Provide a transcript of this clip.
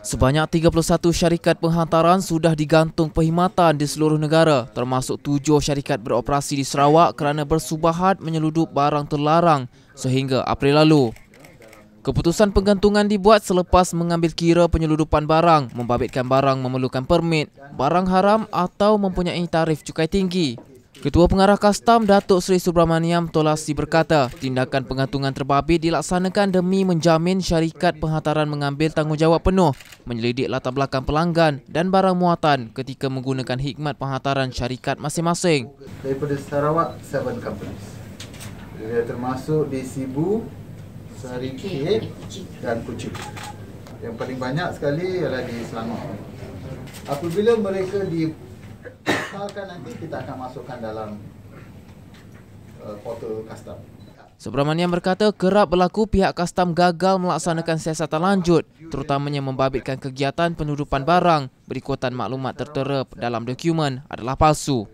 Sebanyak 31 syarikat penghantaran sudah digantung perkhidmatan di seluruh negara termasuk 7 syarikat beroperasi di Sarawak kerana bersubahat menyeludup barang terlarang sehingga April lalu. Keputusan penggantungan dibuat selepas mengambil kira penyeludupan barang, membabitkan barang memerlukan permit, barang haram atau mempunyai tarif cukai tinggi. Ketua Pengarah Kastam Datuk Seri Subramaniam Tolasi berkata, tindakan pengatungan terbabi dilaksanakan demi menjamin syarikat penghantaran mengambil tanggungjawab penuh menyelidik latar belakang pelanggan dan barang muatan ketika menggunakan hikmat penghantaran syarikat masing-masing. Daripada Sarawak, seven companies. Dia termasuk di Sibu, Sarikit dan Kuching. Yang paling banyak sekali adalah di Selangor. Apabila mereka di kekalkan nanti kita akan masukkan dalam uh, portal custom. Subramanian berkata kerap berlaku pihak kastam gagal melaksanakan siasatan lanjut terutamanya membabitkan kegiatan penurupan barang berikutan maklumat tertera dalam dokumen adalah palsu.